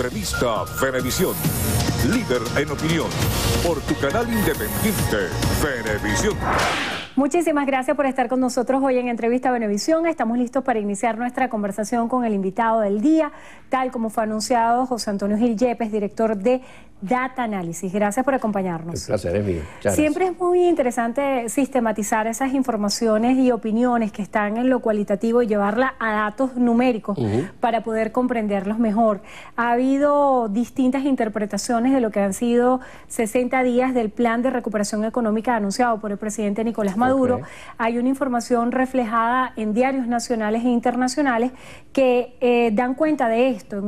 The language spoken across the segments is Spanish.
Entrevista Fenevisión, Líder en opinión. Por tu canal independiente, Fenevisión. Muchísimas gracias por estar con nosotros hoy en Entrevista Benevisión. Estamos listos para iniciar nuestra conversación con el invitado del día, tal como fue anunciado José Antonio Gil Yepes, director de Data Análisis. Gracias por acompañarnos. El placer es mío. Siempre es muy interesante sistematizar esas informaciones y opiniones que están en lo cualitativo y llevarla a datos numéricos para poder comprenderlos mejor. Ha habido distintas interpretaciones de lo que han sido 60 días del plan de recuperación económica anunciado por el presidente Nicolás Maduro Maduro, hay una información reflejada en diarios nacionales e internacionales que eh, dan cuenta de esto.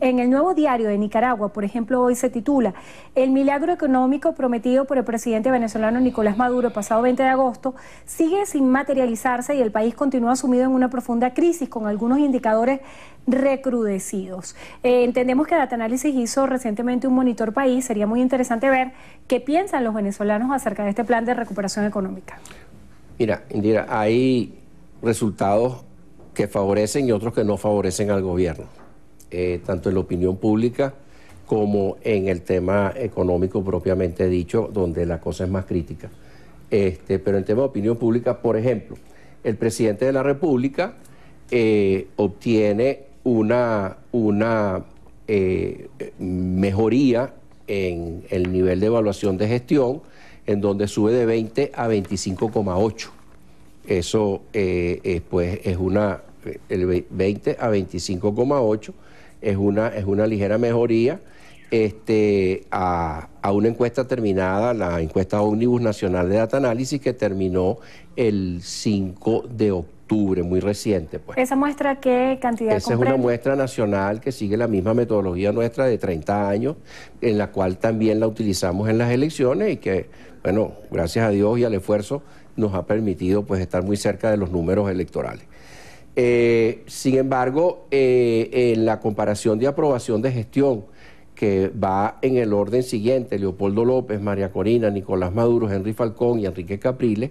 En el, nuevo diario de Nicaragua, por ejemplo, hoy se titula El milagro económico prometido por el presidente venezolano Nicolás Maduro el pasado 20 de agosto sigue sin materializarse y el país continúa sumido en una profunda crisis con algunos indicadores recrudecidos. Eh, entendemos que Data Análisis hizo recientemente un monitor país. Sería muy interesante ver qué piensan los venezolanos acerca de este plan de recuperación económica. Mira, Indira, hay resultados que favorecen y otros que no favorecen al gobierno, eh, tanto en la opinión pública como en el tema económico propiamente dicho, donde la cosa es más crítica. Este, pero en tema de opinión pública, por ejemplo, el presidente de la República eh, obtiene una, eh, mejoría en el nivel de evaluación de gestión en donde sube de 20 a 25,8. Eso eh, eh, pues es una, eh, el 20 a 25,8 es una, es una ligera mejoría este, a, una encuesta terminada, la encuesta Omnibus Nacional de Data Análisis, que terminó el 5 de octubre, muy reciente. Pues. ¿Esa muestra qué cantidad Esa es una muestra nacional que sigue la misma metodología nuestra de 30 años, en la cual también la utilizamos en las elecciones y que bueno, gracias a Dios y al esfuerzo nos ha permitido pues estar muy cerca de los números electorales. Eh, sin embargo, eh, en la comparación de aprobación de gestión, que va en el orden siguiente, Leopoldo López, María Corina, Nicolás Maduro, Henry Falcón y Enrique Capriles,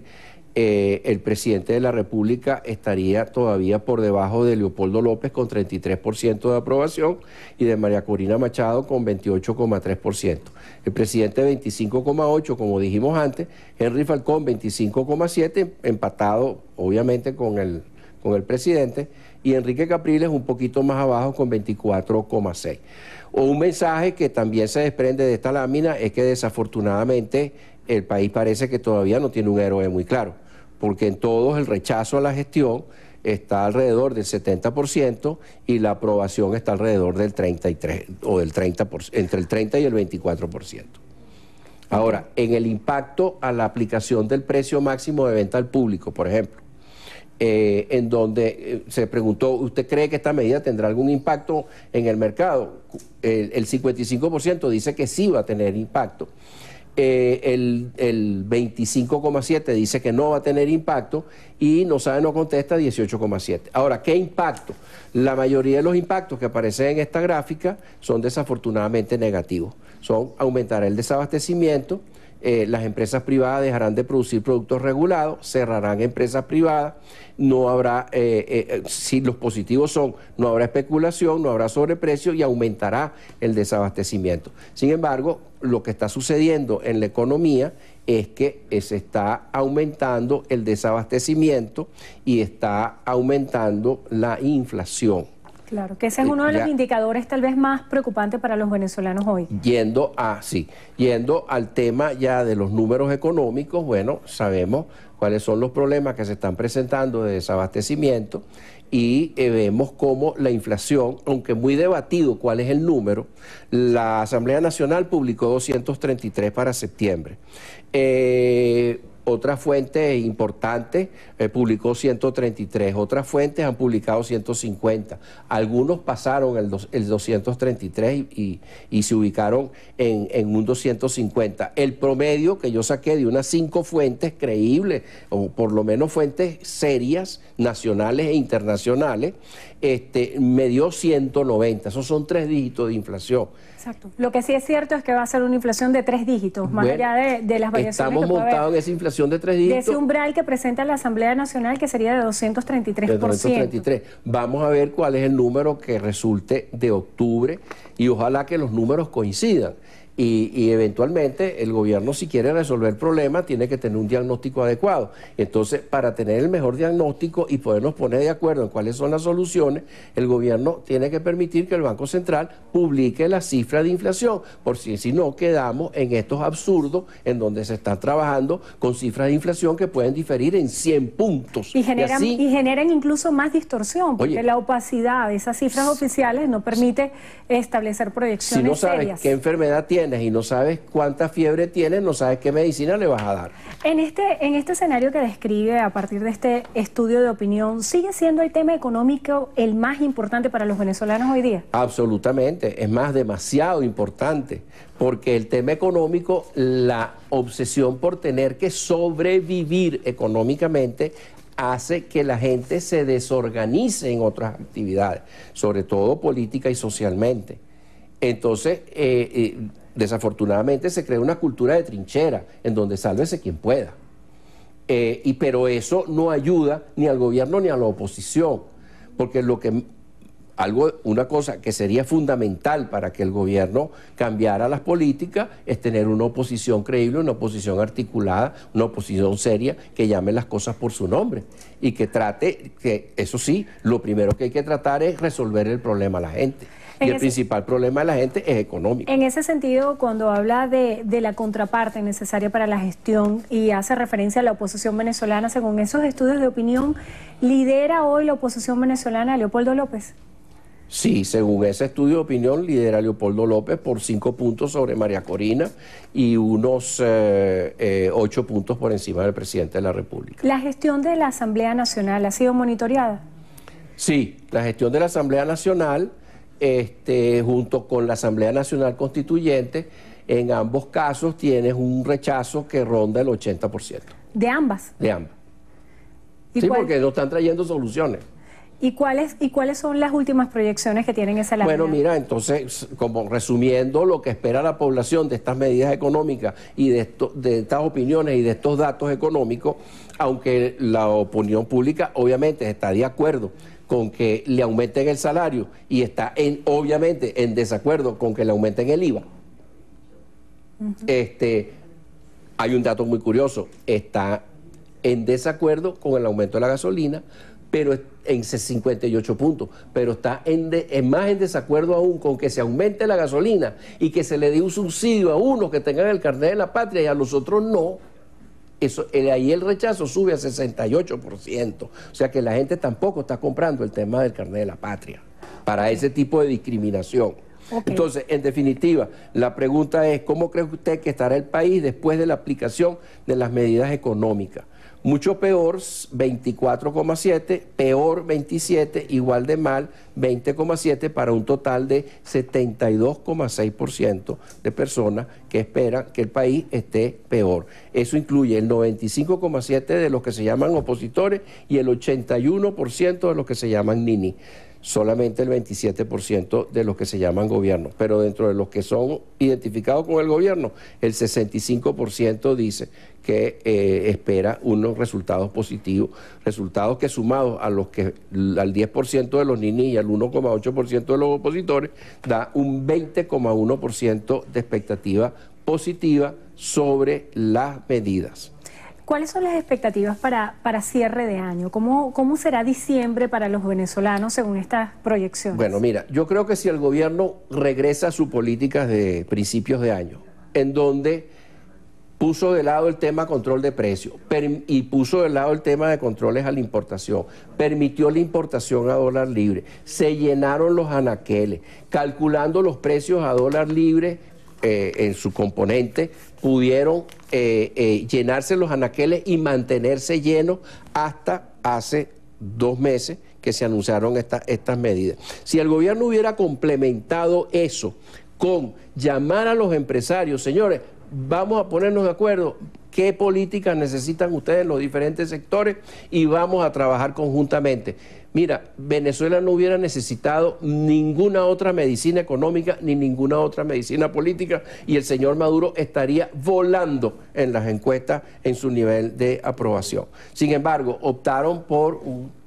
eh, el presidente de la República estaría todavía por debajo de Leopoldo López con 33% de aprobación y de María Corina Machado con 28,3% el presidente 25,8, como dijimos antes, Henry Falcón 25,7, empatado obviamente con el, con el presidente, y Enrique Capriles un poquito más abajo con 24,6. Un mensaje que también se desprende de esta lámina es que desafortunadamente el país parece que todavía no tiene un héroe muy claro, porque en todos el rechazo a la gestión está alrededor del 70% y la aprobación está alrededor del 33 o del 30 entre el 30 y el 24%. Ahora, en el impacto a la aplicación del precio máximo de venta al público, por ejemplo, eh, en donde eh, se preguntó, ¿usted cree que esta medida tendrá algún impacto en el mercado? El, el 55% dice que sí va a tener impacto eh, el, el 25,7 dice que no va a tener impacto y no sabe, no contesta 18,7. Ahora, ¿qué impacto? La mayoría de los impactos que aparecen en esta gráfica son desafortunadamente negativos. Son aumentar el desabastecimiento, eh, las empresas privadas dejarán de producir productos regulados, cerrarán empresas privadas, no habrá, eh, eh, si los positivos son, no habrá especulación, no habrá sobreprecio y aumentará el desabastecimiento. Sin embargo, lo que está sucediendo en la economía es que se está aumentando el desabastecimiento y está aumentando la inflación. Claro, que ese es eh, uno de los indicadores tal vez más preocupantes para los venezolanos hoy. Yendo a, sí, yendo al tema ya de los números económicos, bueno, sabemos cuáles son los problemas que se están presentando de desabastecimiento y eh, vemos cómo la inflación, aunque muy debatido cuál es el número, la Asamblea Nacional publicó 233 para septiembre. Eh, otra fuente importante eh, publicó 133, otras fuentes han publicado 150. Algunos pasaron el, 233 y, se ubicaron en, un 250. El promedio que yo saqué de unas cinco fuentes creíbles, o por lo menos fuentes serias, nacionales e internacionales, este, me dio 190. Esos son tres dígitos de inflación. Exacto. Lo que sí es cierto es que va a ser una inflación de tres dígitos, más allá de, las variaciones. Estamos montados en esa inflación de tres ese umbral que presenta la Asamblea Nacional, que sería de 233%. De 233. Vamos a ver cuál es el número que resulte de octubre y ojalá que los números coincidan y, eventualmente el gobierno si quiere resolver el problema tiene que tener un diagnóstico adecuado. Entonces, para tener el mejor diagnóstico y podernos poner de acuerdo en cuáles son las soluciones, el gobierno tiene que permitir que el Banco Central publique las cifras de inflación, por si, no quedamos en estos absurdos en donde se está trabajando con cifras de inflación que pueden diferir en 100 puntos. Y generan, incluso más distorsión, porque la opacidad de esas cifras oficiales no permite establecer proyecciones. Si no sabes qué enfermedad tiene, y no sabes cuánta fiebre tienes, no sabes qué medicina le vas a dar. En este, en este escenario que describe a partir de este estudio de opinión, ¿sigue siendo el tema económico el más importante para los venezolanos hoy día? Absolutamente, es más, demasiado importante, porque el tema económico, la obsesión por tener que sobrevivir económicamente hace que la gente se desorganice en otras actividades, sobre todo política y socialmente. Entonces, eh, eh, desafortunadamente se crea una cultura de trinchera en donde sálvese quien pueda. Eh, y, pero eso no ayuda ni al gobierno ni a la oposición, porque lo que algo, una cosa que sería fundamental para que el gobierno cambiara las políticas es tener una oposición creíble, una oposición articulada, una oposición seria que llame las cosas por su nombre y que trate, que eso sí, lo primero que hay que tratar es resolver el problema a la gente y el principal problema de la gente es económico. En ese sentido, cuando habla de, la contraparte necesaria para la gestión y hace referencia a la oposición venezolana, según esos estudios de opinión, ¿lidera hoy la oposición venezolana Leopoldo López? Sí, según ese estudio de opinión, lidera Leopoldo López por cinco puntos sobre María Corina y unos eh, eh, ocho puntos por encima del presidente de la República. ¿La gestión de la Asamblea Nacional ha sido monitoreada? Sí, la gestión de la Asamblea Nacional este, junto con la Asamblea Nacional Constituyente, en ambos casos tienes un rechazo que ronda el 80%. ¿De ambas? De ambas. ¿Y sí, porque no están trayendo soluciones. ¿Y cuáles, ¿Y cuáles son las últimas proyecciones que tienen esa Bueno, mira, entonces, como resumiendo lo que espera la población de estas medidas económicas y de, de estas opiniones y de estos datos económicos, aunque la opinión pública obviamente está de acuerdo con que le aumenten el salario y está en, obviamente en desacuerdo con que le aumenten el IVA. Este, hay un dato muy curioso, está en desacuerdo con el aumento de la gasolina, pero en 58 puntos, pero está en, más en desacuerdo aún con que se aumente la gasolina y que se le dé un subsidio a unos que tengan el carnet de la patria y a los otros no. Eso, ahí el rechazo sube a 68%. O sea que la gente tampoco está comprando el tema del carnet de la patria para ese tipo de discriminación. Entonces, en definitiva, la pregunta es, ¿cómo cree usted que estará el país después de la aplicación de las medidas económicas? Mucho peor, 24,7, peor 27, igual de mal, 20,7 para un total de 72,6% de personas que esperan que el país esté peor. Eso incluye el 95,7 de los que se llaman opositores y el 81% de los que se llaman nini solamente el 27% de los que se llaman gobierno, pero dentro de los que son identificados con el gobierno, el 65% dice que eh, espera unos resultados positivos, resultados que sumados a los que al 10% de los ninis y al 1,8% de los opositores da un 20,1% de expectativa positiva sobre las medidas. ¿Cuáles son las expectativas para, para cierre de año? ¿Cómo, ¿Cómo será diciembre para los venezolanos según estas proyecciones? Bueno, mira, yo creo que si el gobierno regresa a sus políticas de principios de año, en donde puso de lado el tema control de precios y puso de lado el tema de controles a la importación, permitió la importación a dólar libre, se llenaron los anaqueles, calculando los precios a dólar libre eh, en su componente pudieron eh, eh, llenarse los anaqueles y mantenerse llenos hasta hace dos meses que se anunciaron estas medidas. Si el gobierno hubiera complementado eso con llamar a los empresarios, señores, vamos a ponernos de acuerdo qué políticas necesitan ustedes los diferentes sectores y vamos a trabajar conjuntamente. Mira, Venezuela no hubiera necesitado ninguna otra medicina económica ni ninguna otra medicina política y el señor Maduro estaría volando en las encuestas en su nivel de aprobación. Sin embargo, optaron por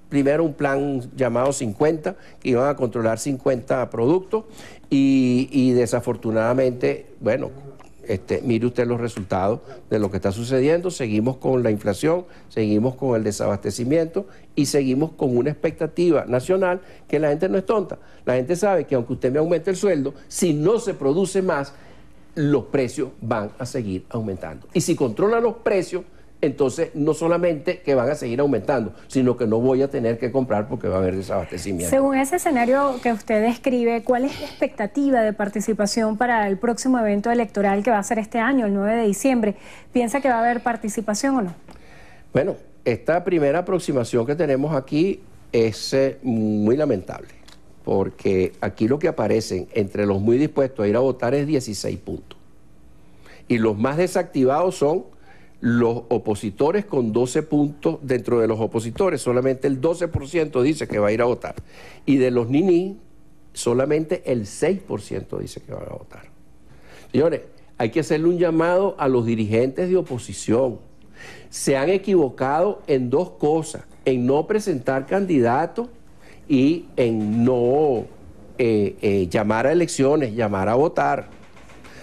primero un plan llamado 50, que iban a controlar 50 productos y desafortunadamente, bueno, este, mire usted los resultados de lo que está sucediendo. Seguimos con la inflación, seguimos con el desabastecimiento y seguimos con una expectativa nacional que la gente no es tonta. La gente sabe que aunque usted me aumente el sueldo, si no se produce más, los precios van a seguir aumentando. Y si controla los precios, entonces no solamente que van a seguir aumentando, sino que no voy a tener que comprar porque va a haber desabastecimiento. Según ese escenario que usted describe, ¿cuál es la expectativa de participación para el próximo evento electoral que va a ser este año, el 9 de diciembre? ¿Piensa que va a haber participación o no? Bueno, esta primera aproximación que tenemos aquí es eh, muy lamentable, porque aquí lo que aparecen entre los muy dispuestos a ir a votar es 16 puntos. Y los más desactivados son los opositores con 12 puntos, dentro de los opositores solamente el 12% dice que va a ir a votar. Y de los niní solamente el 6% dice que va a votar. Señores, hay que hacerle un llamado a los dirigentes de oposición. Se han equivocado en dos cosas, en no presentar candidatos y en no eh, eh, llamar a elecciones, llamar a votar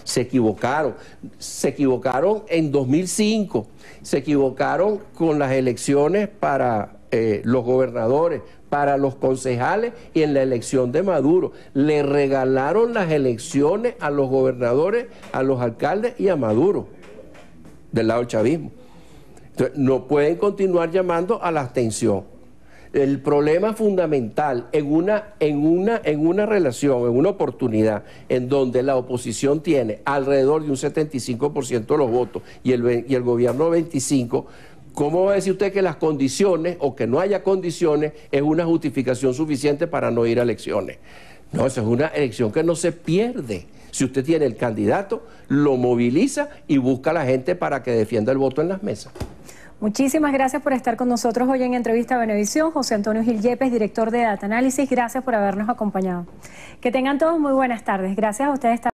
se equivocaron. Se equivocaron en 2005, se equivocaron con las elecciones para eh, los gobernadores, para los concejales y en la elección de Maduro. Le regalaron las elecciones a los gobernadores, a los alcaldes y a Maduro, del lado chavismo. Entonces, no pueden continuar llamando a la atención. El problema fundamental en una, en, una, en una relación, en una oportunidad en donde la oposición tiene alrededor de un 75% de los votos y el, y el gobierno 25%, ¿Cómo va a decir usted que las condiciones o que no haya condiciones es una justificación suficiente para no ir a elecciones? No, esa es una elección que no se pierde. Si usted tiene el candidato, lo moviliza y busca a la gente para que defienda el voto en las mesas. Muchísimas gracias por estar con nosotros hoy en Entrevista a Benevisión. José Antonio Gil Yepes, director de Data Análisis, gracias por habernos acompañado. Que tengan todos muy buenas tardes. Gracias a ustedes también.